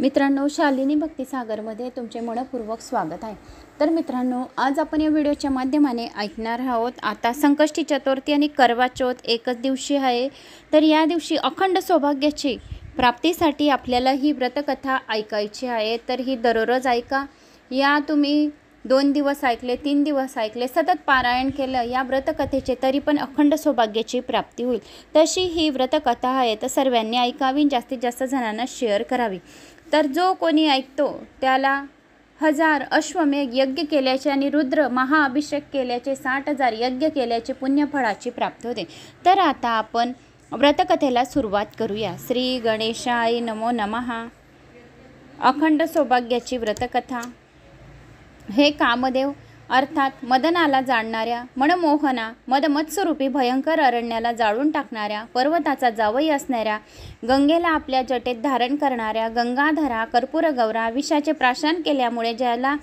मित्रांनो शालिनी भक्तिसागरमध्ये तुमचे मनपूर्वक स्वागत आहे तर मित्रांनो आज आपण या व्हिडिओच्या माध्यमाने ऐकणार आहोत आता संकष्टी चतुर्थी आणि करवा चौथ एकच दिवशी आहे तर या दिवशी अखंड सौभाग्याची प्राप्तीसाठी आपल्याला ही व्रतकथा ऐकायची आहे तर ही दररोज ऐका या तुम्ही दोन दिवस ऐकले तीन दिवस ऐकले सतत पारायण केलं या व्रतकथेचे तरी पण अखंड सौभाग्याची प्राप्ती होईल तशी ही व्रतकथा आहे तर सर्वांनी ऐकावी जास्तीत जास्त जणांना शेअर करावी तर जो कोणी ऐकतो त्याला हजार अश्वमेघ यज्ञ केल्याचे आणि रुद्र महाअभिषेक केल्याचे साठ हजार यज्ञ केल्याचे पुण्यफळाची प्राप्त होते तर आता आपण व्रतकथेला सुरुवात करूया श्री गणेशाय नमो नमहा अखंड सौभाग्याची व्रतकथा हे कामदेव अर्थात मदनाला जाणणाऱ्या मनमोहना मदमत्स्वरूपी भयंकर अरण्याला जाळून टाकणाऱ्या पर्वताचा जावई असणाऱ्या गंगेला आपल्या जटेत धारण करणाऱ्या गंगाधरा कर्पूरगौरा विषाचे प्राशन केल्यामुळे ज्याला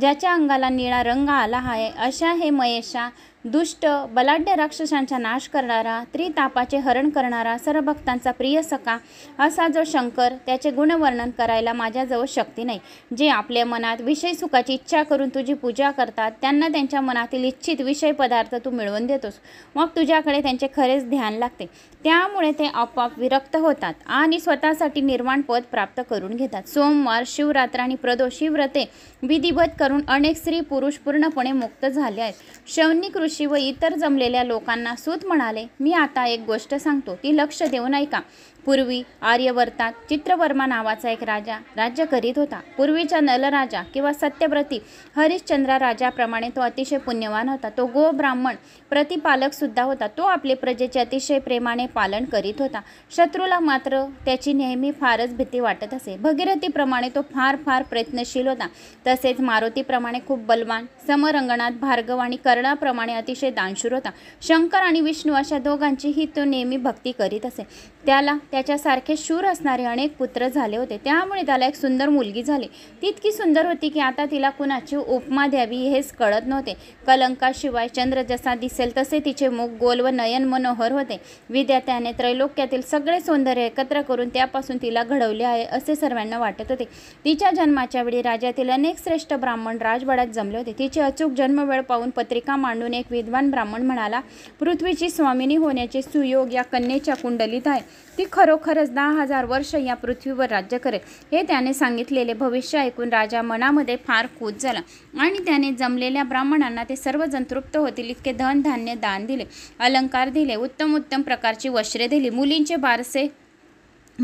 ज्याच्या अंगाला निळा रंग आला आहे अशा हे मयेशा दुष्ट बलाढ्य राक्षसांचा नाश करणारा त्रितापाचे हरण करणारा सर्व भक्तांचा प्रिय सका असा जो शंकर त्याचे गुणवर्णन करायला माझ्याजवळ शक्ती नाही जे आपल्या मनात विषय सुखाची इच्छा करून तुझी पूजा करतात त्यांना त्यांच्या मनातील इच्छित विषय पदार्थ तू मिळवून देतोस मग तुझ्याकडे त्यांचे खरेच ध्यान लागते त्यामुळे ते आपोआप विरक्त होतात आणि स्वतःसाठी निर्माण पद प्राप्त करून घेतात सोमवार शिवरात्र आणि प्रदोषी व्रते विधिवत करून अनेक स्त्री पुरुष पूर्णपणे मुक्त झाले आहेत शवनीकृष्ण ऋषी इतर जमलेल्या लोकांना सूत म्हणाले मी आता एक गोष्ट सांगतो ती लक्ष देऊन ऐका पूर्वी आर्यवर्तात चित्रवर्मा नावाचा एक राजा राज्य करीत होता पूर्वीच्या नलराजा किंवा सत्यव्रती हरिश्चंद्र राजाप्रमाणे तो अतिशय पुण्यवान होता तो गो ब्राह्मण प्रतिपालकसुद्धा होता तो आपले प्रजेचे अतिशय प्रेमाने पालन करीत होता शत्रूला मात्र त्याची नेहमी फारच भीती वाटत असे भगीरथीप्रमाणे तो फार फार प्रयत्नशील होता तसेच मारुतीप्रमाणे खूप बलवान समरंगणात भार्गव आणि कर्णाप्रमाणे अतिशय दानशूर होता शंकर आणि विष्णू अशा दोघांचीही तो नेहमी भक्ती करीत असे त्याला त्या त्याच्यासारखे शूर असणारे अनेक पुत्र झाले होते त्यामुळे त्याला एक सुंदर मुलगी झाली ती इतकी सुंदर होती की आता तिला कुणाची उपमा द्यावी हेच कळत नव्हते कलंकाशिवाय चंद्र जसा दिसेल तसे तिचे मुख गोल व नयन मनोहर होते त्याने त्रैलोक्यातील सगळे सौंदर्य एकत्र करून त्यापासून तिला घडवले आहे असे सर्वांना वाटत होते तिच्या जन्माच्या वेळी राज्यातील अनेक श्रेष्ठ ब्राह्मण राजवाड्यात जमले होते तिचे अचूक जन्मवेळ पाहून पत्रिका मांडून एक विद्वान ब्राह्मण म्हणाला पृथ्वीची स्वामिनी होण्याचे सुयोग या कन्येच्या कुंडलीत आहे ती खरं खरोखरच दहा हजार वर्ष या पृथ्वीवर राज्य करेल हे त्याने सांगितलेले भविष्य ऐकून राजा मनामध्ये फार खुश झाला आणि त्याने जमलेल्या ब्राह्मणांना ते सर्वजण तृप्त होतील इतके धन धान्य दान दिले अलंकार दिले उत्तम उत्तम प्रकारची वस्त्रे दिली मुलींचे बारसे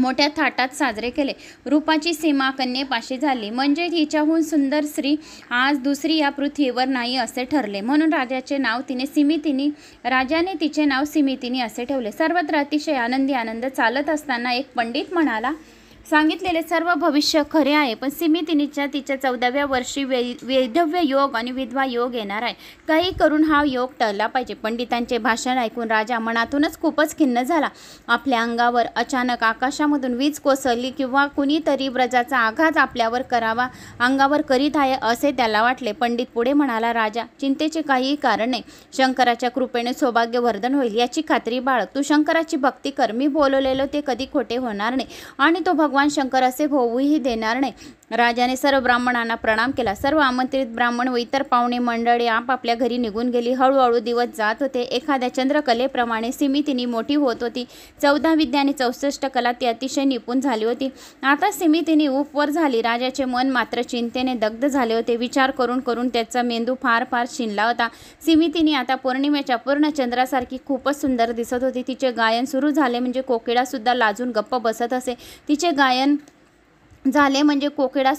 मोठ्या थाटात साजरे केले रूपाची सीमा कन्येपाशी झाली म्हणजे हिच्याहून सुंदर स्त्री आज दुसरी या पृथ्वीवर नाही असे ठरले म्हणून राजाचे नाव तिने सिमितिनी राजाने तिचे नाव सिमितिनी असे ठेवले सर्वत्र अतिशय आनंदी आनंद चालत असताना एक पंडित म्हणाला सांगितलेले सर्व भविष्य खरे आहे पण सिमितिनीच्या तिच्या चौदाव्या वर्षी वे वैधव्य योग आणि विधवा योग येणार आहे काही करून हा योग टळला पाहिजे पंडितांचे भाषण ऐकून राजा मनातूनच खूपच खिन्न झाला आपल्या अंगावर अचानक आकाशामधून वीज कोसळली किंवा कुणीतरी व्रजाचा आघात आपल्यावर करावा अंगावर करीत आहे असे त्याला वाटले पंडित पुढे म्हणाला राजा चिंतेचे काहीही कारण नाही शंकराच्या कृपेने सौभाग्यवर्धन होईल याची खात्री बाळ तू शंकराची भक्ती कर मी बोलवलेलो ते कधी खोटे होणार नाही आणि तो भगवान शंकर असे होऊही देणार नाही राजाने सर्व ब्राह्मणांना प्रणाम केला सर्व आमंत्रित ब्राह्मण व इतर पाहुणे मंडळी आपापल्या घरी निघून गेली हळूहळू दिवस जात होते एखाद्या चंद्रकलेप्रमाणे सिमितीनी मोठी होत होती चौदा विद्या आणि चौसष्ट कला ती अतिशय निपुण झाली होती आता सिमितीने उपवर झाली राजाचे मन मात्र चिंतेने दग्ध झाले होते विचार करून करून त्याचा मेंदू फार फार शिनला होता सिमितीने आता पौर्णिमेच्या पूर्ण चंद्रासारखी खूपच सुंदर दिसत होती तिचे गायन सुरू झाले म्हणजे कोकिळासुद्धा लाजून गप्प बसत असे तिचे गायन झाले म्हणजे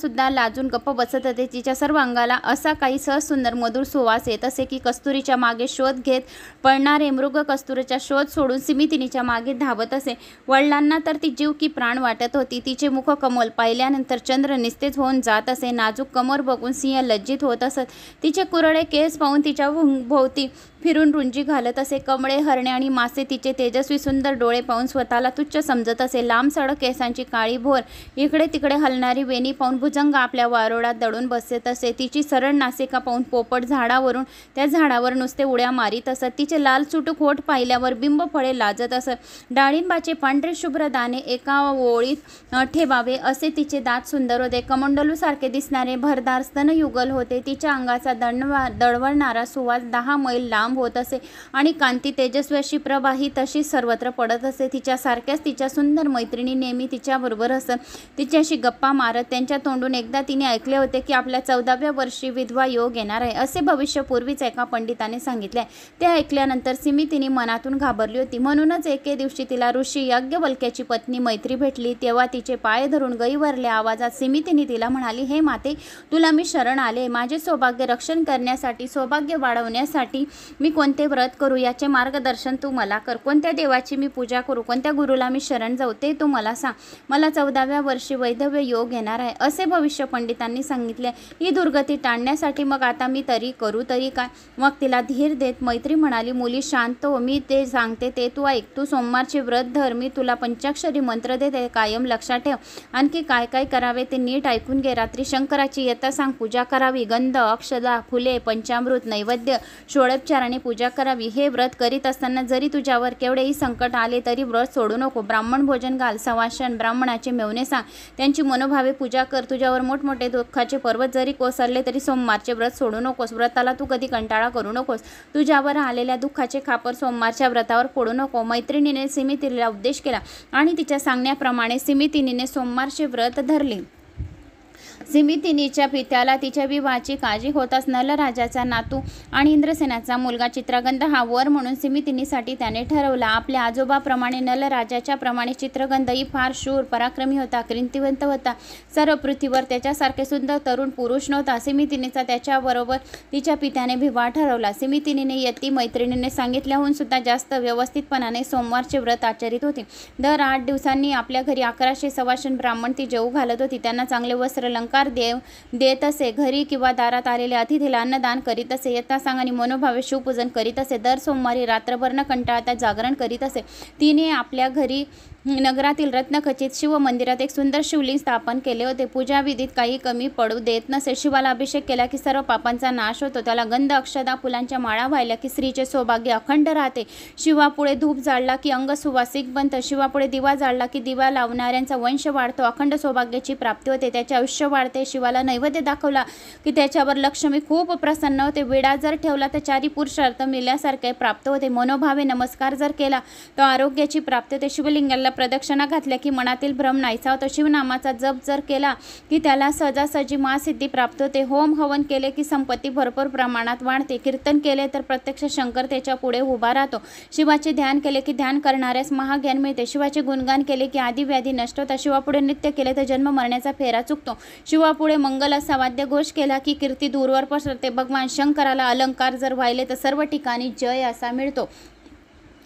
सुद्धा लाजून गप्प बसत होते तिच्या सर्व अंगाला असा काही सहज सुंदर मधुर सुवास येत असे की कस्तुरीच्या मागे शोध घेत पडणारे मृग कस्तुरीचा शोध सोडून सिमितिनीच्या मागे धावत असे वडिलांना तर ती जीव की प्राण वाटत होती तिचे मुख कमल पाहिल्यानंतर चंद्र निस्तेज होऊन जात असे नाजूक कमर बघून सिंह लज्जित होत असत तिचे कुरळे केस पाहून तिच्या भोवती फिरून रुंजी घालत असे कमळे हरणे आणि मासे तिचे तेजस्वी सुंदर डोळे पाहून स्वतःला तुच्छ समजत असे लांब सडक केसांची काळी भोर इकडे तिकडे हलणारी वेणी पाहून भुजंग आपल्या वारोळात दडून बसत असे तिची सरळ नासिका पाहून पोपट झाडावरून त्या झाडावर नुसते उड्या मारीत असत तिचे लाल सुटू खोट पाहिल्यावर बिंब फळे लाजत असत डाळिंबाचे पांढरे शुभ्र दाणे एका ओळीत ठेवावे असे तिचे दात सुंदर होते कमंडलूसारखे दिसणारे भरदार स्तनयुगल होते तिच्या अंगाचा दणवा दळवळणारा सुवास दहा मैल लांब होत असे आणि कांती तेजस्वी अशी तशीच सर्वत्र पडत असे तिच्यासारख्याच तिच्या सुंदर मैत्रिणी नेहमी तिच्याबरोबर असत तिच्याशी गप्पा मारत त्यांच्या तोंडून एकदा तिने ऐकले होते की आपल्या चौदाव्या वर्षी विधवा योग येणार आहे असे भविष्य पूर्वीच एका पंडिताने सांगितले ते ऐकल्यानंतर सिमी मनातून घाबरली होती म्हणूनच एके दिवशी तिला ऋषी यज्ञवल्क्याची पत्नी मैत्री भेटली तेव्हा तिचे पाय धरून गईवरल्या आवाजात सिमितीने तिला म्हणाली हे माते तुला मी शरण आले माझे सौभाग्य रक्षण करण्यासाठी सौभाग्य वाढवण्यासाठी मी कोणते व्रत करू याचे मार्गदर्शन तू मला कर कोणत्या देवाची मी पूजा करू कोणत्या गुरुला मी शरण जाऊ ते तू मला सांग मला चौदाव्या वर्षी वैधव्य योग येणार आहे असे भविष्य पंडितांनी सांगितले ही दुर्गती टाळण्यासाठी मग आता मी तरी करू तरी काय मग तिला धीर देत मैत्री म्हणाली मुली शांत हो मी ते सांगते ते तू ऐक तू सोमवारचे व्रत धर मी तुला पंचाक्षरी मंत्र देते कायम लक्षात ठेव आणखी काय काय करावे ते नीट ऐकून घे रात्री शंकराची येता सांग पूजा करावी गंध अक्षदा फुले पंचामृत नैवेद्य षोडपचार आणि पूजा करावी हे व्रत करीत असताना जरी तुझ्यावर केवढेही संकट आले तरी व्रत सोडू नको ब्राह्मण भोजन घाल सवाशन ब्राह्मणाचे मेवणे सांग त्यांची मनोभावे पूजा कर तुझ्यावर मोठमोठे दुःखाचे पर्वत जरी कोसरले तरी सोमवारचे व्रत सोडू नकोस व्रताला तू कधी कंटाळा करू नकोस तुझ्यावर आलेल्या दुःखाचे खापर सोमवारच्या व्रतावर फोडू नको मैत्रिणीने सिमितीला उद्देश केला आणि तिच्या सांगण्याप्रमाणे सिमितीने सोमवारचे व्रत धरले सिमितिनीच्या पित्याला तिच्या विवाहाची काळजी होताच नलराजाचा नातू आणि इंद्रसेनाचा मुलगा चित्रगंध हा वर म्हणून सिमितिनीसाठी त्याने ठरवला आपल्या आजोबाप्रमाणे नलराजाच्या प्रमाणे चित्रगंधही फार शूर पराक्रमी होता क्रिंतिवंत होता सर्व पृथ्वीवर त्याच्यासारखे सुंदर तरुण पुरुष नव्हता सिमितिनीचा त्याच्याबरोबर तिच्या पित्याने विवाह ठरवला सिमितिनीने यती मैत्रिणीने सांगितल्याहून सुद्धा जास्त व्यवस्थितपणाने सोमवारचे व्रत आचरित होते दर आठ दिवसांनी आपल्या घरी अकराशे सवाशन ब्राह्मण ती जेऊ घालत होती त्यांना चांगले वस्त्र लंका सहकार देव देत असे घरी किंवा दारात आलेल्या अतिथीला अन्नदान करीत असे आणि मनोभावे शिवपूजन करीत असे दर सोमवारी रात्रभर न कंटाळता जागरण करीत असे तिने आपल्या घरी नगरातील रत्नखचित शिवमंदिरात एक सुंदर शिवलिंग स्थापन केले होते पूजाविधीत काही कमी पडू देत नसे शिवाला अभिषेक केला की सर्व पापांचा नाश होतो त्याला गंध अक्षदा फुलांच्या माळा व्हायला की स्त्रीचे सौभाग्य अखंड राहते शिवापुढे धूप जाळला की अंग सुवासिक बनतं शिवापुढे दिवा जाळला की दिवा लावणाऱ्यांचा वंश वाढतो अखंड सौभाग्याची प्राप्ती होते त्याचे आयुष्य वाढते शिवाला नैवेद्य दाखवला की त्याच्यावर लक्ष्मी खूप प्रसन्न होते विडा जर ठेवला तर चारी पुरुषार्थ मिळल्यासारखे प्राप्त होते मनोभावे नमस्कार जर केला तर आरोग्याची प्राप्ती होते शिवलिंगाला प्रदक्षिणा घातल्या की मनातील भ्रम नाहीसा होतो शिवनामाचा जप जर केला की त्याला सहजासहजी महासिद्धी प्राप्त होते होम हवन केले की संपत्ती भरपूर प्रमाणात वाढते कीर्तन केले तर प्रत्यक्ष शंकर त्याच्या पुढे उभा राहतो शिवाचे ध्यान केले की ध्यान करणाऱ्यास महाज्ञान मिळते शिवाचे गुणगान केले की आधी व्याधी नष्ट होता शिवापुढे नृत्य केले तर जन्म मरण्याचा फेरा चुकतो शिवापुढे मंगल असा वाद्य घोष केला की कीर्ती दूरवर पसरते भगवान शंकराला अलंकार जर वाहिले तर सर्व ठिकाणी जय असा मिळतो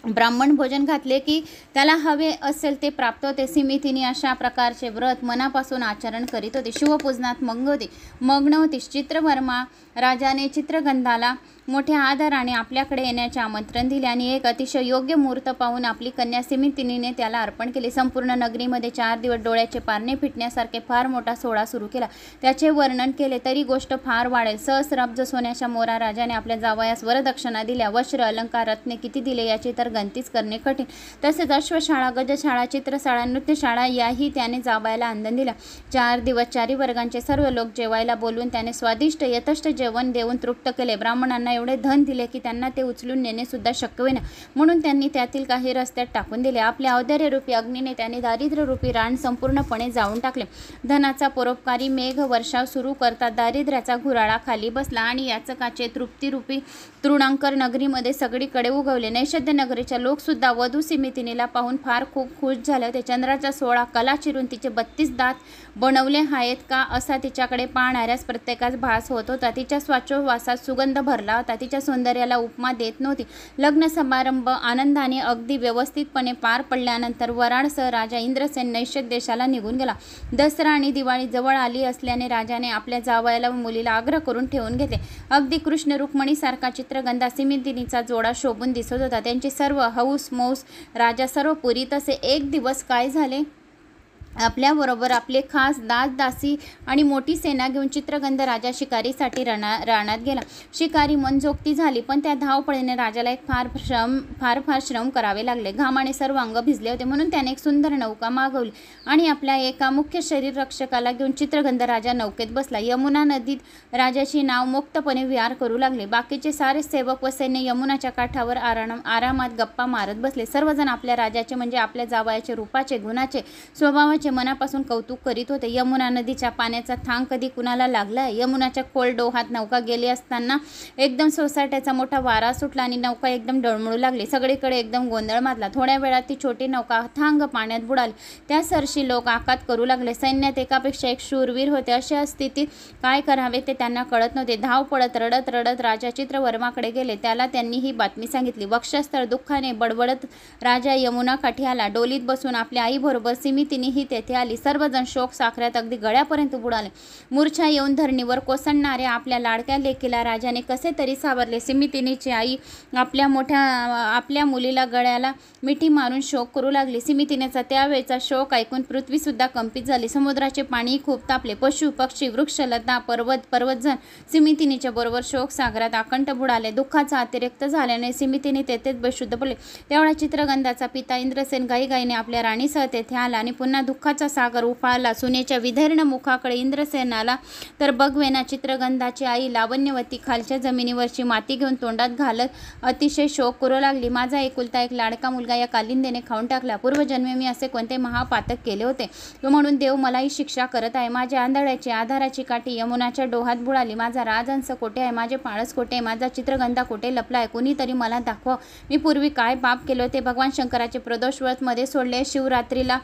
ब्राह्मण भोजन घातले की त्याला हवे असेल ते प्राप्त होते सीमितीने अशा प्रकारचे व्रत मनापासून आचरण करीत होते शिवपूजनात मंग होती मग्न होती चित्रवर्मा राजाने चित्रगंधाला मोठ्या आधाराने आपल्याकडे येण्याचे आमंत्रण दिले आणि एक अतिशय योग्य मुहूर्त पाहून आपली कन्या सिमितिनीने त्याला अर्पण केले संपूर्ण नगरीमध्ये चार दिवस डोळ्याचे पारणे फिटण्यासारखे फार मोठा सोहळा सुरू केला त्याचे वर्णन केले तरी गोष्ट फार वाढेल सहस्रब्ज सोन्याच्या मोरा राजाने आपल्या जावयास वरदक्षिणा दिल्या वस्त्र अलंकार रत्ने किती दिले याची तर गंतीच करणे कठीण तसेच अश्वशाळा गजशाळा चित्रशाळा नृत्यशाळा याही त्याने जावायला आनंद दिला चार दिवस चारी वर्गांचे सर्व लोक जेवायला बोलून त्याने स्वादिष्ट यथष्ट जेवण देऊन तृप्त केले ब्राह्मणांना एवढे धन दिले की त्यांना ते उचलून सुद्धा शक्य होईना म्हणून त्यांनी त्यातील काही रस्त्यात टाकून दिले आपल्या औदार्यरूपी अग्निने त्यांनी रूपी रान संपूर्णपणे जाऊन टाकले धनाचा परोपकारी मेघ वर्षाव सुरू करता दारिद्र्याचा घुराळा खाली बसला आणि याचकाचे रूपी तृणांकर नगरीमध्ये सगळीकडे उगवले नैषध्य नगरीच्या लोकसुद्धा वधू सिमितीनेला पाहून फार खूप खुश झाले होते चंद्राचा सोळा कला चिरून तिचे बत्तीस दात बनवले आहेत का असा तिच्याकडे पाहणाऱ्याच प्रत्येकास भास होत होता तिच्या स्वाचोवासात सुगंध भरला होता तिच्या सौंदर्याला उपमा देत नव्हती लग्न समारंभ आनंदाने अगदी व्यवस्थितपणे पार पडल्यानंतर वराडसह राजा इंद्रसेन नैषध देशाला निघून गेला दसरा आणि दिवाळी जवळ आली असल्याने राजाने आपल्या जावयाला व मुलीला आग्रह करून ठेवून घेतले अगदी कृष्ण रुक्मणीसारखा चित्रगंधा सिमिंतिनीचा जोडा शोभून दिसत होता त्यांचे सर्व हौस मौस राजा सर्व पुरी तसे एक दिवस काय झाले आपल्याबरोबर आपले खास दास दासी आणि मोठी सेना घेऊन चित्रगंध राजा शिकारीसाठी रणा रानात गेला शिकारी मनजोक्ती झाली पण त्या धावपळीने राजाला एक फार श्रम फार फार श्रम करावे लागले घामाने सर्व अंग भिजले होते म्हणून त्याने एक सुंदर नौका मागवली आणि आपल्या एका मुख्य शरीर रक्षकाला घेऊन चित्रगंध राजा नौकेत बसला यमुना नदीत राजाचे नाव मुक्तपणे विहार करू लागले बाकीचे सारे सेवक व सैन्य यमुनाच्या काठावर आराम आरामात गप्पा मारत बसले सर्वजण आपल्या राजाचे म्हणजे आपल्या जावयाचे रूपाचे गुणाचे स्वभावाचे यमुनाचे मनापासून कौतुक करीत होते यमुना नदीच्या पाण्याचा थांग कधी कुणाला लागला यमुनाच्या खोल डोहात नौका गेली असताना एकदम सोसाट्याचा मोठा वारा सुटला आणि नौका एकदम डळमळू लागली सगळीकडे एकदम गोंधळ माजला थोड्या वेळात ती छोटी नौका थांग पाण्यात बुडाली त्या सरशी लोक आकात करू लागले सैन्यात एकापेक्षा एक शूरवीर होते अशा स्थितीत काय करावे ते त्यांना कळत नव्हते धाव पडत रडत रडत राजा चित्रवर्माकडे गेले त्याला त्यांनी ही बातमी सांगितली वक्षस्थळ दुःखाने बडबडत राजा यमुना काठी आला डोलीत बसून आपल्या आईबरोबर सिमितीने ही तेथे आली सर्वजण शोक साखऱ्यात अगदी गळ्यापर्यंत बुडाले मूर्छा येऊन धरणीवर कोसळणाऱ्या आपल्या लाडक्या लेकीला राजाने कसे तरी सावरले सिमितिनीची आई आपल्या मोठ्या आपल्या मुलीला गळ्याला मिठी मारून शोक करू लागली सिमितिनेचा त्यावेळचा शोक ऐकून पृथ्वीसुद्धा कंपित झाली समुद्राचे पाणी खूप तापले पशु पक्षी वृक्ष लता पर्वत पर्वतजण सिमितिनीच्या बरोबर शोक सागरात आकंठ बुडाले दुःखाचा अतिरिक्त झाल्याने सिमितीने तेथेच बेशुद्ध पडले तेवढा चित्रगंधाचा पिता इंद्रसेन गाईने आपल्या राणीसह तेथे आला आणि पुन्हा दुःख दुःखाचा सागर उफाळला सुनेच्या विधर्ण मुखाकडे इंद्रसेनाला तर बघवेना चित्रगंधाची आई लावण्यवती खालच्या जमिनीवरची माती घेऊन तोंडात घालत अतिशय शोक करू लागली माझा एकुलता एक लाडका मुलगा या कालिंदेने खाऊन टाकला पूर्वजन्मे मी असे कोणते महापातक केले होते तो म्हणून देव मलाही शिक्षा करत आहे माझ्या आंधळ्याची आधाराची काठी यमुनाच्या डोहात बुडाली माझा राजहंस कोठे आहे माझे पाळस कोठे आहे माझा चित्रगंधा कोठे लपला आहे कोणीतरी मला दाखवा मी पूर्वी काय पाप केले होते भगवान शंकराचे प्रदोष व्रतमध्ये सोडले शिवरात्रीला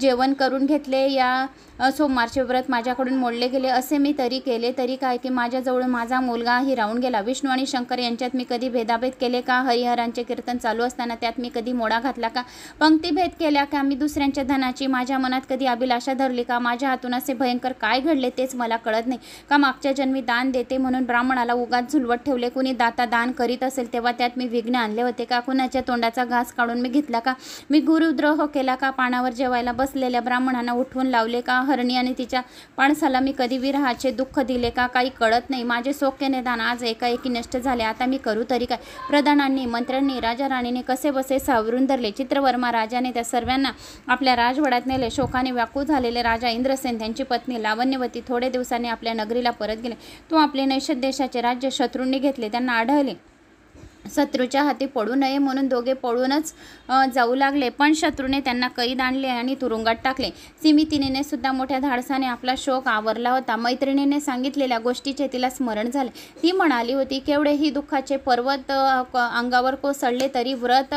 जेवण करून घेतले या सोमवारचे व्रत माझ्याकडून मोडले गेले असे मी तरी केले तरी काय की माझ्याजवळ माझा मुलगा हिरावून गेला विष्णू आणि शंकर यांच्यात मी कधी भेदाभेद केले का हरिहरांचे कीर्तन चालू असताना त्यात मी कधी मोडा घातला का पंक्तीभेद केल्या का मी दुसऱ्यांच्या धनाची माझ्या मनात कधी अभिलाषा धरली का माझ्या हातून असे भयंकर काय घडले तेच मला कळत नाही का मागच्या जन्मी दान देते म्हणून ब्राह्मणाला उगात झुलवत ठेवले कुणी दाता दान करीत असेल तेव्हा त्यात मी विघ्न आणले होते का कुणाच्या तोंडाचा घास काढून मी घेतला का मी गुरुद्रोह केला का पानावर जेवायला बसलेल्या ब्राह्मणांना उठवून लावले का हरणी आणि तिच्या पाणसाला मी कधी विराचे दुःख दिले का काही कळत नाही माझे सोक्य निदान आज एकाएकी नष्ट झाले आता मी करू तरी काय प्रधानांनी मंत्र्यांनी राजा राणीने कसे बसे सावरून धरले चित्रवर्मा राजाने त्या सर्वांना आपल्या राजवाड्यात नेले शोकाने व्याकू झालेले राजा इंद्रसेन त्यांची पत्नी लावण्यवती थोडे दिवसांनी आपल्या नगरीला परत गेले तो आपले नैषद देशाचे राज्य शत्रूंनी घेतले त्यांना आढळले शत्रूच्या हाती पडू नये म्हणून दोघे पळूनच जाऊ लागले पण शत्रूने त्यांना कैद आणले आणि तुरुंगात टाकले सिमितिनीने सुद्धा मोठ्या धाडसाने आपला शोक आवरला होता मैत्रिणीने सांगितलेल्या गोष्टीचे तिला स्मरण झाले ती म्हणाली होती केवढेही दुःखाचे पर्वत अंगावर कोसळले तरी व्रत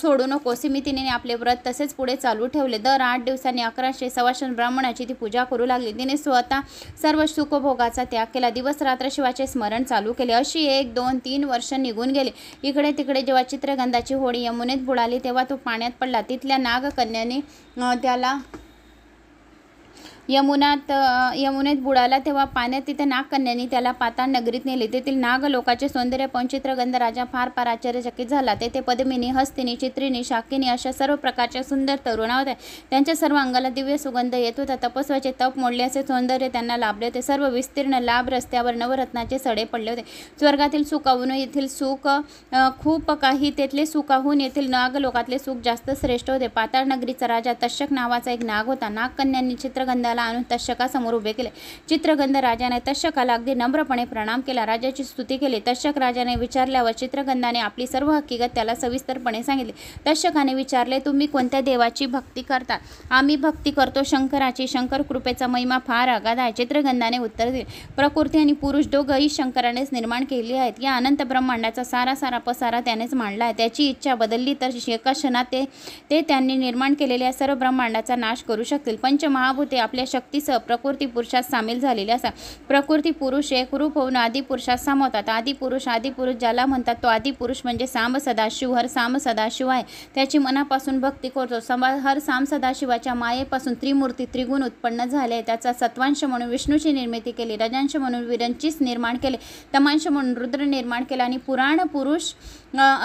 सोडू नको सिमितिनीने आपले व्रत तसेच पुढे चालू ठेवले दर आठ दिवसांनी अकराशे सवाशन ब्राह्मणाची ती पूजा करू लागली तिने स्वतः सर्व सुखभोगाचा त्याग केला दिवस रात्र शिवाचे स्मरण चालू केले अशी एक दोन तीन वर्ष निघून गेले इकडे तिकडे जेव्हा चित्रगंधाची होळी यमुनेत बुडाली तेव्हा तो पाण्यात पडला तिथल्या नागकन्याने त्याला यमुनात यमुनेत बुडाला तेव्हा पाण्यात तिथे नागकन्यांनी त्याला पाताळ नगरीत नेले तेथील नाग लोकाचे सौंदर्य पाहून चित्रगंध राजा फार फार आश्चर्यचकित झाला तेथे पद्मिनी हस्तिनी चित्रिणी शाकिनी अशा सर्व प्रकारच्या सुंदर तरुणा होत्या त्यांच्या सर्व अंगाला दिव्य सुगंध येत होता तपस्वाचे तप मोडले असे सौंदर्य त्यांना लाभले होते सर्व विस्तीर्ण लाभ रस्त्यावर नवरत्नाचे सडे पडले होते स्वर्गातील सुखाहून येथील सुख खूप काही तेथले सुखाहून येथील नाग लोकातले सुख जास्त श्रेष्ठ होते पाताळ नगरीचा राजा तशक नावाचा एक नाग होता नागकन्यांनी चित्रगंध स्वतःला आणून तशकासमोर उभे केले चित्रगंध राजाने तक्षकाला अगदी नम्रपणे प्रणाम केला राजाची स्तुती केली तशक राजाने विचारल्यावर चित्रगंधाने आपली सर्व हकीकत त्याला सविस्तरपणे सांगितली तक्षकाने विचारले तुम्ही कोणत्या देवाची भक्ती करता आम्ही भक्ती करतो शंकराची शंकर कृपेचा महिमा फार आगाध आहे चित्रगंधाने उत्तर दिले प्रकृती आणि पुरुष दोघंही शंकरानेच निर्माण केली आहेत या अनंत ब्रह्मांडाचा सारा सारा पसारा त्यानेच मांडला आहे त्याची इच्छा बदलली तर एका क्षणात ते त्यांनी निर्माण केलेल्या सर्व ब्रह्मांडाचा नाश करू शकतील पंचमहाभूते आपले असलेल्या शक्तीसह प्रकृती पुरुषात सामील झालेले असा प्रकृती पुरुष एक रूप होऊन आदिपुरुषात सामवतात आदिपुरुष आदिपुरुष ज्याला म्हणतात तो आदिपुरुष म्हणजे साम सदाशिव हर साम सदाशिव आहे त्याची मनापासून भक्ती करतो समा हर साम सदाशिवाच्या मायेपासून त्रिमूर्ती त्रिगुण उत्पन्न झाले त्याचा सत्वांश म्हणून विष्णूची निर्मिती केली रजांश म्हणून विरंचीच निर्माण केले तमांश म्हणून रुद्र निर्माण केला आणि पुराण पुरुष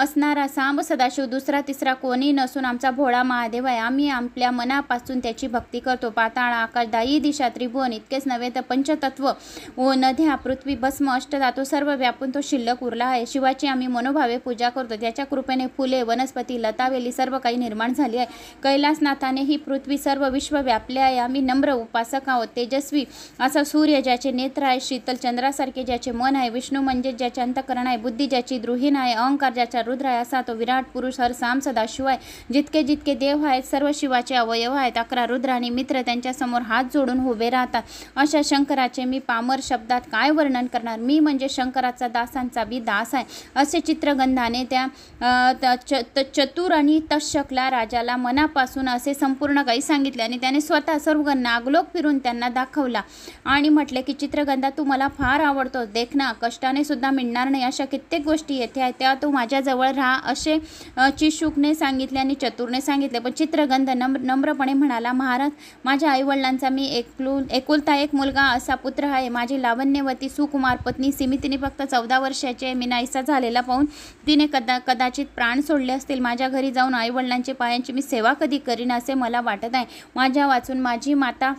असणारा सांब सदाशिव दुसरा तिसरा कोणी नसून आमचा भोळा महादेव आहे आम्ही आपल्या मनापासून त्याची भक्ती करतो पाताळ आकाश दायी दिशा त्रिभुवन इतकेच नव्हे तर पंचतत्व व नद्या पृथ्वी भस्म अष्टधातू सर्व व्यापून तो शिल्लक उरला आहे शिवाची आम्ही मनोभावे पूजा करतो त्याच्या कृपेने फुले वनस्पती लतावेली सर्व काही निर्माण झाली आहे कैलासनाथाने ही पृथ्वी सर्व विश्व व्यापले आहे आम्ही नम्र उपासक आहोत तेजस्वी असा सूर्य ज्याचे नेत्र आहे शीतल चंद्रासारखे ज्याचे मन आहे विष्णू म्हणजे ज्याचे अंतकरण आहे बुद्धी ज्याची द्रुहीन आहे अहंकार ज्याचा रुद्र आहे असा तो विराट पुरुष हर साम शिवाय जितके जितके देव आहेत सर्व शिवाचे अवयव आहेत अकरा रुद्र आणि मित्र त्यांच्यासमोर हा हात जोडून उभे राहतात अशा शंकराचे मी पामर शब्दात काय वर्णन करणार मी म्हणजे शंकराचा दासांचा बी दास आहे असे चित्रगंधाने त्या चतुर आणि तक्षकला राजाला मनापासून असे संपूर्ण काही सांगितले आणि त्याने स्वतः सर्व नागलोक फिरून त्यांना दाखवला आणि म्हटले की चित्रगंधा तू मला फार आवडतो देख कष्टाने सुद्धा मिळणार नाही अशा कित्येक गोष्टी येथे आहेत त्या तू माझ्याजवळ राहा असे चिशुकने सांगितले आणि चतुरने सांगितले पण चित्रगंध नम्र नम्रपणे म्हणाला महाराज माझ्या आईवडिलांचा माझा मी एकलून एकुलता एक मुलगा असा पुत्र आहे माझी लावण्यवती सुकुमार पत्नी सिमितीने फक्त चौदा वर्षाचे मी नाहीसा झालेला पाहून तिने कदा कदाचित प्राण सोडले असतील माझ्या घरी जाऊन आईवडिलांचे पायांची मी सेवा कधी करीन असे मला वाटत आहे माझ्या वाचून माझी माता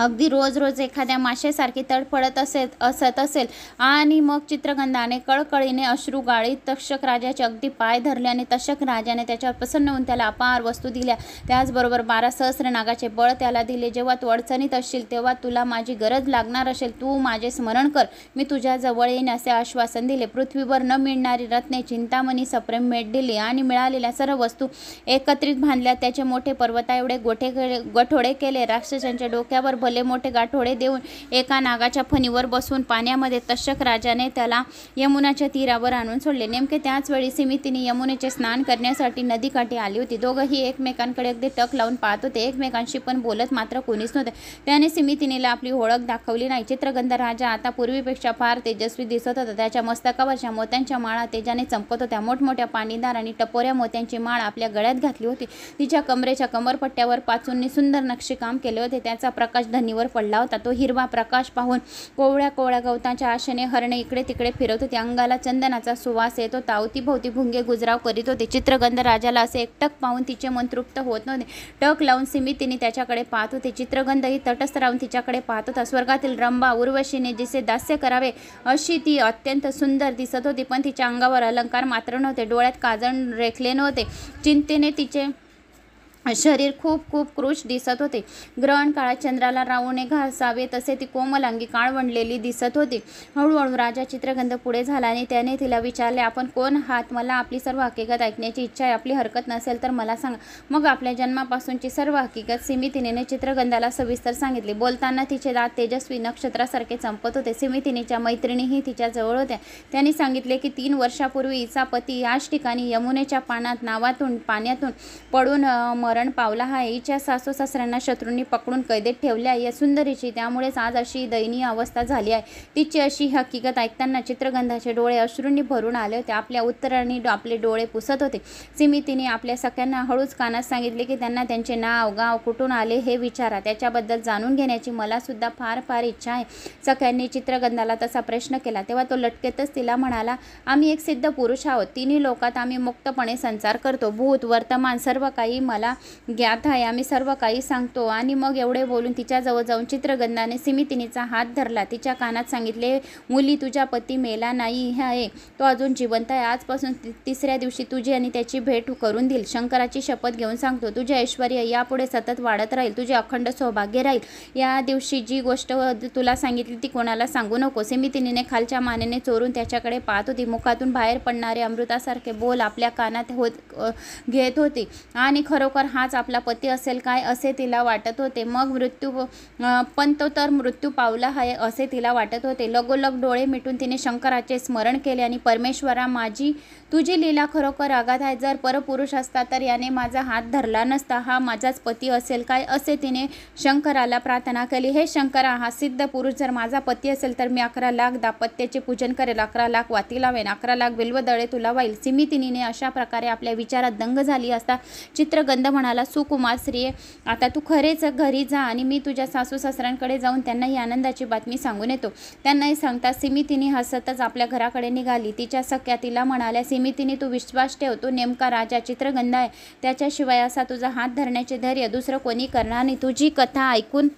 अगदी रोज रोज एखाद्या माशेसारखी तडफडत असेल असत असेल आणि मग चित्रगंधाने कळकळीने अश्रू गाळीत तक्षक राजाचे अगदी पाय धरल्याने तक्षक राजाने त्याच्यावर प्रसन्न होऊन त्याला अपार वस्तू दिल्या त्याचबरोबर बारा सहस्र नागाचे बळ त्याला दिले जेव्हा तू अडचणीत असशील तेव्हा तुला माझी गरज लागणार असेल तू माझे स्मरण कर मी तुझ्याजवळ जवळ येईन असे आश्वासन दिले पृथ्वीवर न मिळणारी रत्ने चिंतामणी सप्रेम भेट दिली आणि मिळालेल्या सर्व वस्तू एकत्रित बांधल्या त्याचे मोठे पर्वता एवढे गोठे गठोडे केले राक्षसांच्या डोक्यावर भले मोठे गाठोडे देऊन एका नागाच्या फणीवर बसून पाण्यामध्ये तशक राजाने त्याला यमुनाच्या तीरावर आणून सोडले नेमके त्याच वेळी सिमितीने यमुनेचे स्नान करण्यासाठी नदीकाठी आली होती दोघंही एकमेकांकडे अगदी टक लावून पाहत होते एकमेकांशी पण बोलत मात्र कोणीच नव्हते त्याने सिमितीनेला आपली ओळख दाखवली नाही चित्रगंध राजा आता पूर्वीपेक्षा फार तेजस्वी दिसत होता त्याच्या मस्तकावरच्या मोत्यांच्या माळा तेजाने चमकत होत्या मोठमोठ्या पाणीदार आणि टपोऱ्या मोत्यांची माळ आपल्या गळ्यात घातली होती तिच्या कमरेच्या कमरपट्ट्यावर पाचूंनी सुंदर नक्षीकाम केले होते त्याचा प्रकाश धनीवर पडला होता तो हिरवा प्रकाश पाहून कोवळ्या कोवळ्या गवताच्या आशेने हरणे इकडे तिकडे फिरत होते अंगाला चंदनाचा सुवास येतो होता अवतीभोवती भुंगे गुजराव करीत होते चित्रगंध राजाला असे एक टक पाहून तिचे मन तृप्त होत नव्हते टक लावून सिमितीने त्याच्याकडे पाहत होते चित्रगंध ही तटस्थ राहून तिच्याकडे पाहत होता स्वर्गातील रंबा उर्वशीने जिसे दास्य करावे अशी ती अत्यंत सुंदर दिसत होती पण तिच्या अंगावर अलंकार मात्र नव्हते डोळ्यात काजण रेखले नव्हते चिंतेने तिचे शरीर खूप खूप क्रुश दिसत होते ग्रहण काळात चंद्राला रावणे घासावे तसे ती कोमल अंगी काळवंडलेली दिसत होती हळूहळू राजा चित्रगंध पुढे झाला आणि त्याने तिला विचारले आपण कोण आहात मला आपली सर्व हकीकत ऐकण्याची इच्छा आहे आपली हरकत नसेल तर मला सांगा मग आपल्या जन्मापासूनची सर्व हकीकत सिमितिनीने चित्रगंधाला सविस्तर सांगितली बोलताना तिचे दात तेजस्वी नक्षत्रासारखे चंपत होते सिमितिनीच्या मैत्रिणीही तिच्या जवळ होत्या त्यांनी सांगितले की तीन वर्षापूर्वी इचा पती याच ठिकाणी यमुनेच्या पानात नावातून पाण्यातून पडून मरण पावला हा आईच्या सासू सासऱ्यांना शत्रूंनी पकडून कैदेत ठेवले आहे या सुंदरीची त्यामुळेच आज अशी दयनीय अवस्था झाली आहे तिची अशी हकीकत ऐकताना चित्रगंधाचे डोळे अश्रूंनी भरून आले होते आपल्या उत्तरांनी आपले डोळे पुसत होते सिमितीने आपल्या सख्यांना हळूच कानात सांगितले की त्यांना त्यांचे नाव गाव कुठून आले हे विचारा त्याच्याबद्दल जाणून घेण्याची मलासुद्धा फार फार इच्छा आहे सख्यांनी चित्रगंधाला तसा प्रश्न केला तेव्हा तो लटकेतच तिला म्हणाला आम्ही एक सिद्ध पुरुष आहोत तिन्ही लोकात आम्ही मुक्तपणे संचार करतो भूत वर्तमान सर्व काही मला ज्ञात आहे आम्ही सर्व काही सांगतो आणि मग एवढे बोलून तिच्याजवळ जाऊन चित्रगंधाने सिमितिनीचा हात धरला तिच्या कानात सांगितले मुली तुझ्या पती मेला नाही आहे तो अजून जिवंत आहे आजपासून तिसऱ्या दिवशी तुझी आणि त्याची भेट करून देईल शंकराची शपथ घेऊन सांगतो तुझे ऐश्वर यापुढे सतत वाढत राहील तुझे अखंड सौभाग्य राहील या दिवशी जी गोष्ट तुला सांगितली ती कोणाला सांगू नको सिमितिनीने खालच्या मानेने चोरून त्याच्याकडे पाहत होती मुखातून बाहेर पडणारे अमृतासारखे बोल आपल्या कानात होत घेत होती आणि खरोखर हाच आपला पती असेल काय असे तिला वाटत होते मग मृत्यू पण तो तर मृत्यू पावला आहे असे तिला वाटत होते लगोलग डोळे मिटून तिने शंकराचे स्मरण केले आणि परमेश्वरा माझी तुझी लीला खरोखर आघात आहे जर परपुरुष असता तर याने माझा हात धरला नसता हा माझाच पती असेल काय असे तिने शंकराला प्रार्थना केली हे शंकरा हा सिद्ध पुरुष जर माझा पती असेल तर मी अकरा लाख दापत्याचे पूजन करेल अकरा लाख वाती लावेन अकरा लाख बिल्वदळे तुला वाईल सिमितिनीने अशा प्रकारे आपल्या विचारात दंग झाली असता चित्रगंध म्हणाला सुकुमार श्री आता तू खरेच घरी जा आणि मी तुझ्या सासू सासऱ्यांकडे जाऊन त्यांना ही आनंदाची बातमी सांगून येतो त्यांनाही सांगता सिमितीने हसतच आपल्या घराकडे निघाली तिच्या सख्या तिला म्हणाल्या निमित्तीने तू विश्वास ठेव नेमका राजा चित्रगंधा आहे त्याच्याशिवाय असा तुझा हात धरण्याचे धैर्य दुसरं कोणी करणार नाही तुझी कथा ऐकून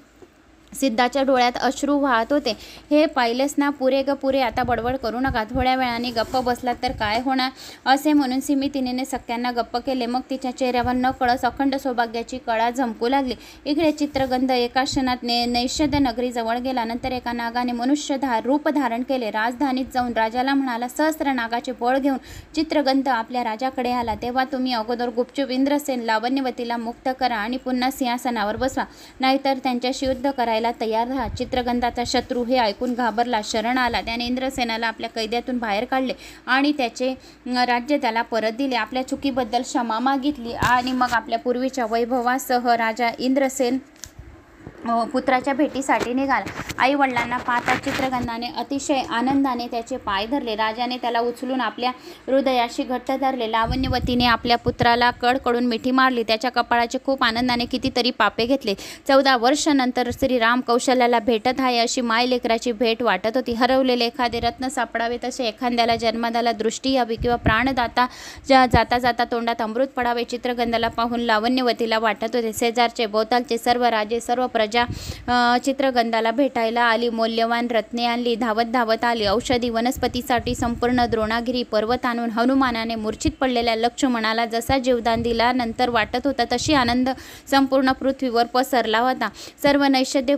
सिद्धाच्या डोळ्यात अश्रू वाहत होते हे पाहिलेस ना पुरे ग पुरे आता बडबड करू नका थोड्या वेळाने गप्प बसला तर काय होणार असे म्हणून सिमितीने सक्क्यांना सख्यांना गप्प केले मग तिच्या चेहऱ्यावर न कळस अखंड सौभाग्याची कळा झमकू लागली इकडे चित्रगंध एका क्षणात ने नैषद नगरीजवळ गेला नंतर एका नागाने मनुष्यधार रूप धारण केले राजधानीत जाऊन राजाला म्हणाला सहस्र नागाचे बळ घेऊन चित्रगंध आपल्या राजाकडे आला तेव्हा तुम्ही अगोदर गुपचूप इंद्रसेन लावण्यवतीला मुक्त करा आणि पुन्हा सिंहासनावर बसवा नाहीतर त्यांच्याशी युद्ध करायला करायला तयार राहा चित्रगंधाचा शत्रू हे ऐकून घाबरला शरण आला त्याने इंद्रसेनाला आपल्या कैद्यातून बाहेर काढले आणि त्याचे राज्य त्याला परत दिले आपल्या चुकीबद्दल क्षमा मागितली आणि मग आपल्या पूर्वीच्या वैभवासह राजा इंद्रसेन पुत्राच्या भेटीसाठी निघाला आईवडिलांना पाहता चित्रगंधाने अतिशय आनंदाने त्याचे पाय धरले राजाने त्याला उचलून आपल्या हृदयाशी घट्ट धरले लावण्यवतीने आपल्या पुत्राला कडकडून मिठी मारली त्याच्या कपाळाचे खूप आनंदाने कितीतरी पापे घेतले चौदा वर्षानंतर राम कौशल्याला भेटत आहे अशी माय लेकराची भेट वाटत होती हरवलेले एखादे रत्न सापडावे तसे एखाद्याला जन्मदाला दृष्टी यावी किंवा प्राणदाता ज्या जाता जाता तोंडात अमृत पडावे चित्रगंधाला पाहून लावण्यवतीला वाटत होते शेजारचे बोतालचे सर्व राजे सर्व प्रजा राजा चित्रगंधाला भेटायला आली मौल्यवान रत्ने आणली धावत धावत आली औषधी वनस्पतीसाठी संपूर्ण द्रोणागिरी पर्वत आणून हनुमानाने मूर्छित पडलेल्या लक्ष्मणाला जसा जीवदान दिला नंतर वाटत होता तशी आनंद संपूर्ण पृथ्वीवर पसरला होता सर्व नैषध्य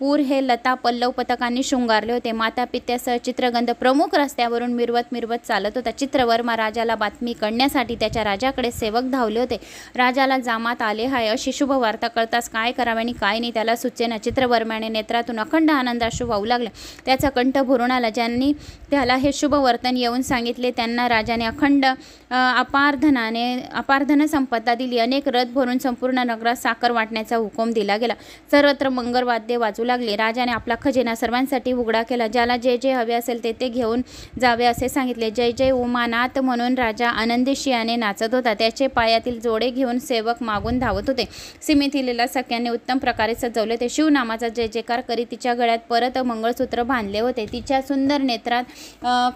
पूर हे लता पल्लव पथकांनी शृंगारले होते माता पित्यासह चित्रगंध प्रमुख रस्त्यावरून मिरवत मिरवत चालत होता चित्रवर्मा राजाला बातमी कळण्यासाठी त्याच्या राजाकडे सेवक धावले होते राजाला जामात आले हाय अशी शुभवार्ता कळताच काय करावे आणि काय बाईंनी त्याला सुचेन चित्रवर्माने नेत्रातून अखंड आनंदाश्रू वाहू लागले त्याचा कंठ भरून आला ज्यांनी त्याला हे शुभ वर्तन येऊन सांगितले त्यांना राजाने अखंड अपार्धनाने अपारधन संपत्ता दिली अनेक रथ भरून संपूर्ण नगरात साखर वाटण्याचा हुकूम दिला गेला सर्वत्र वाद्य वाजू लागले राजाने आपला खजिना सर्वांसाठी उघडा केला ज्याला जे जे हवे असेल ते ते घेऊन जावे असे सांगितले जय जय उमानात म्हणून राजा आनंदीशियाने नाचत होता त्याचे पायातील जोडे घेऊन सेवक मागून धावत होते सीमिथिलेला सख्याने उत्तम प्रकारे द्वारे सजवले होते शिवनामाचा जय जयकार करीत तिच्या गळ्यात परत मंगळसूत्र बांधले होते तिच्या सुंदर नेत्रात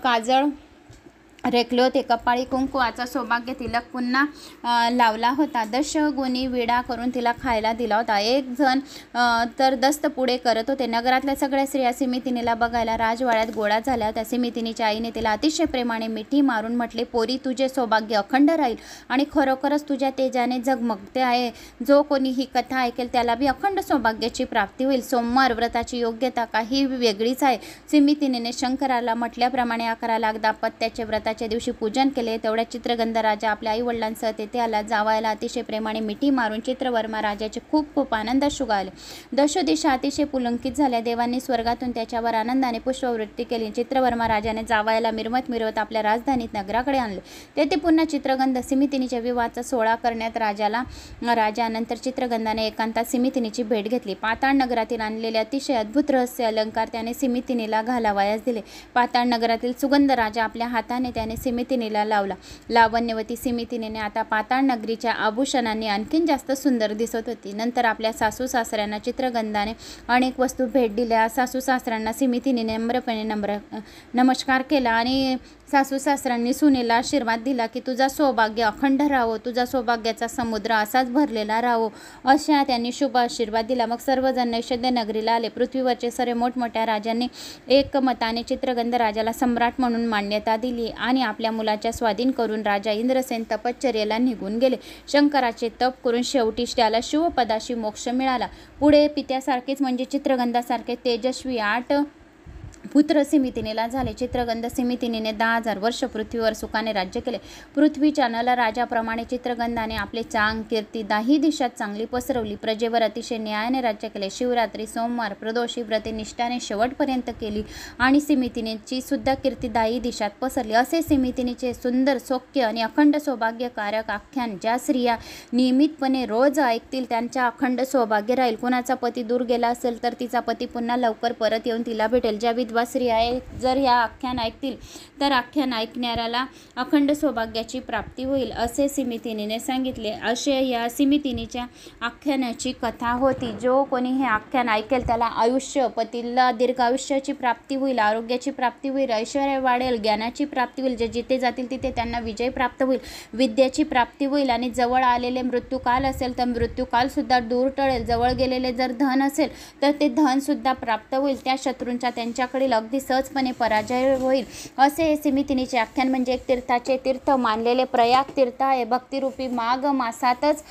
काजळ कपाळी कुंकू आचा सौभाग्य तिलक पुन्हा लावला होता गुणी विडा करून तिला खायला दिला होता एक जण तर दस्त पुढे करत होते नगरातल्या सगळ्या स्त्रिया सिमितिनीला बघायला राजवाड्यात गोळा झाल्या होत्या सिमितीनीच्या आईने तिला अतिशय प्रेमाने मिठी मारून म्हटले पोरी तुझे सौभाग्य अखंड राहील आणि खरोखरच तुझ्या तेजाने जगमगते आहे जो कोणी ही कथा ऐकेल त्याला बी अखंड सौभाग्याची प्राप्ती होईल सोमवार व्रताची योग्यता काही वेगळीच आहे सिमितिनीने शंकराला म्हटल्याप्रमाणे अकरा लाख दापत्याचे व्रता मंगळवारच्या दिवशी पूजन केले तेवढ्या चित्रगंध राजा आपल्या आईवडिलांसह तेथे आला जावायला अतिशय प्रेमाने मिठी मारून चित्रवर्मा राजाचे खूप खूप आनंदात आले दशोदिशा अतिशय पुलंकित झाल्या देवांनी स्वर्गातून त्याच्यावर आनंदाने पुष्पवृत्ती केली चित्रवर्मा राजाने जावायला मिरमत मिरवत आपल्या राजधानीत नगराकडे आणले तेथे पुन्हा चित्रगंध सिमितीनीच्या विवाहाचा सोहळा करण्यात राजाला राजानंतर चित्रगंधाने एकांतात सिमितीनीची भेट घेतली पाताळ नगरातील आणलेले अतिशय अद्भुत रहस्य अलंकार त्याने सिमितीनीला घालावयास दिले पाताळ नगरातील सुगंध राजा आपल्या हाताने त्या त्याने सिमितिनीला लावला लावण्यवती सिमितिनीने आता पाताळ नगरीच्या आभूषणांनी आणखीन जास्त सुंदर दिसत होती नंतर आपल्या सासू सासऱ्यांना चित्रगंधाने अनेक वस्तू भेट दिल्या सासू सासऱ्यांना सिमितीने नम्रपणे नम्र नमस्कार केला आणि सासू सासऱ्यांनी सुनेला आशीर्वाद दिला की तुझा सौभाग्य अखंड राहो तुझा सौभाग्याचा समुद्र असाच भरलेला राहो अशा त्यांनी शुभ आशीर्वाद दिला मग सर्वजण नैषद्य नगरीला आले पृथ्वीवरचे सर्व मोठमोठ्या राजांनी एकमताने चित्रगंध राजाला सम्राट म्हणून मान्यता दिली आणि आपल्या मुलाच्या स्वाधीन करून राजा इंद्रसेन तपश्चर्याला निघून गेले शंकराचे तप करून शेवटी त्याला शिवपदाशी मोक्ष मिळाला पुढे पित्यासारखेच म्हणजे चित्रगंधासारखे तेजस्वी आठ पुत्र सिमितीनेला झाले चित्रगंध सिमितीने दहा हजार वर्ष पृथ्वीवर सुखाने राज्य केले पृथ्वीच्या नल राजाप्रमाणे चित्रगंधाने आपले चांग कीर्ती दाही दिशात चांगली पसरवली प्रजेवर अतिशय न्यायाने राज्य केले शिवरात्री सोमवार प्रदोषी व्रते निष्ठाने शेवटपर्यंत केली आणि सिमितीनेची सुद्धा कीर्ती दाही दिशात पसरली असे समितीनीचे सुंदर सौख्य आणि अखंड सौभाग्यकारक आख्यान ज्या स्त्रिया नियमितपणे रोज ऐकतील त्यांच्या अखंड सौभाग्य राहील कुणाचा पती दूर गेला असेल तर तिचा पती पुन्हा लवकर परत येऊन तिला भेटेल ज्या विधवा स्त्री आहे जर ह्या आख्यान ऐकतील तर आख्यान ऐकणाऱ्याला अखंड सौभाग्याची प्राप्ती होईल असे सिमितिनीने सांगितले असे या सिमितिनीच्या आख्यानाची कथा होती जो कोणी हे आख्यान ऐकेल त्याला आयुष्य पतीला दीर्घ आयुष्याची प्राप्ती होईल आरोग्याची प्राप्ती होईल ऐश्वर्य वाढेल ज्ञानाची प्राप्ती होईल जे जिथे जातील तिथे त्यांना विजय प्राप्त होईल विद्येची प्राप्ती होईल आणि जवळ आलेले मृत्यूकाल असेल तर मृत्यूकालसुद्धा दूर टळेल जवळ गेलेले जर धन असेल तर ते धनसुद्धा प्राप्त होईल त्या शत्रूंच्या त्यांच्याकडे वडील अगदी सहजपणे पराजय होईल असे हे सिमितिनीचे आख्यान म्हणजे एक तीर्थाचे तीर्थ मानलेले प्रयाग तीर्थ आहे भक्तिरूपी माघ मासातच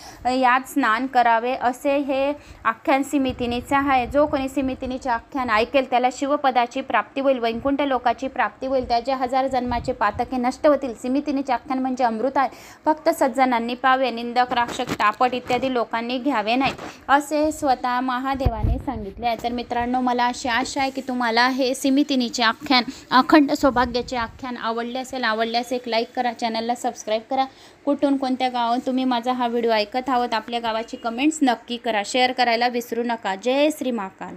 यात स्नान करावे असे हे आख्यान सिमितिनीचे आहे जो कोणी सिमितिनीचे आख्यान ऐकेल त्याला शिवपदाची प्राप्ती होईल वैकुंठ लोकाची प्राप्ती होईल त्याचे हजार जन्माचे पातके नष्ट होतील सिमितिनीचे आख्यान म्हणजे अमृत आहे फक्त सज्जनांनी पावे निंदक राक्षक तापट इत्यादी लोकांनी घ्यावे नाही असे स्वतः महादेवाने सांगितले तर मित्रांनो मला अशी आशा आहे की तुम्हाला हे सिमितिनीचे आख्यान अखंड सौभाग्याचे आख्यान आवडले असेल आवडल्यास एक लाईक करा चॅनलला सबस्क्राईब करा कुठून कोणत्या गावात तुम्ही माझा हा व्हिडिओ ऐकत आहोत आपल्या गावाची कमेंट्स नक्की करा शेअर करायला विसरू नका जय श्री महाकाल